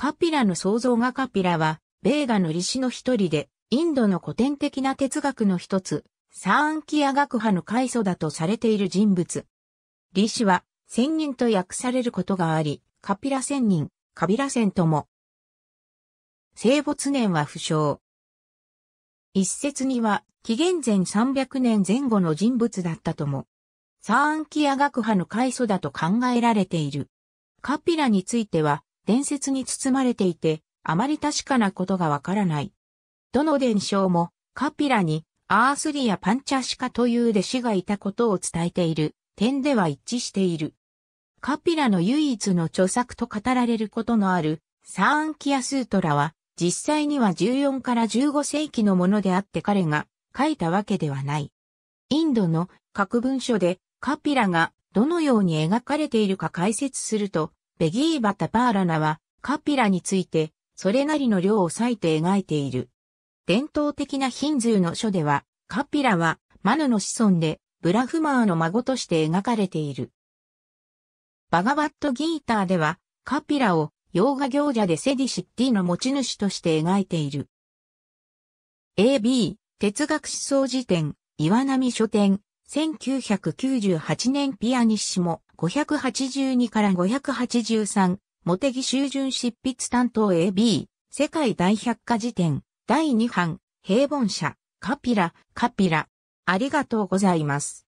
カピラの創造画カピラは、ベーガの理師の一人で、インドの古典的な哲学の一つ、サーンキア学派の開祖だとされている人物。理師は、仙人と訳されることがあり、カピラ仙人、カビラ仙とも。生没年は不詳。一説には、紀元前300年前後の人物だったとも。サーンキア学派の開祖だと考えられている。カピラについては、伝説に包まれていて、あまり確かなことがわからない。どの伝承も、カピラに、アースリやパンチャシカという弟子がいたことを伝えている点では一致している。カピラの唯一の著作と語られることのあるサーンキアスートラは実際には14から15世紀のものであって彼が書いたわけではない。インドの各文書でカピラがどのように描かれているか解説するとベギーバタパーラナはカピラについてそれなりの量を割いて描いている。伝統的なヒンズーの書ではカピラはマヌの子孫でブラフマーの孫として描かれている。バガバットギーターではカピラを洋画行者でセディシッティの持ち主として描いている。AB 哲学思想辞典岩波書店1998年ピアニッシモ582から583、茂木修順執筆担当 AB、世界大百科事典、第2版、平凡社、カピラ、カピラ。ありがとうございます。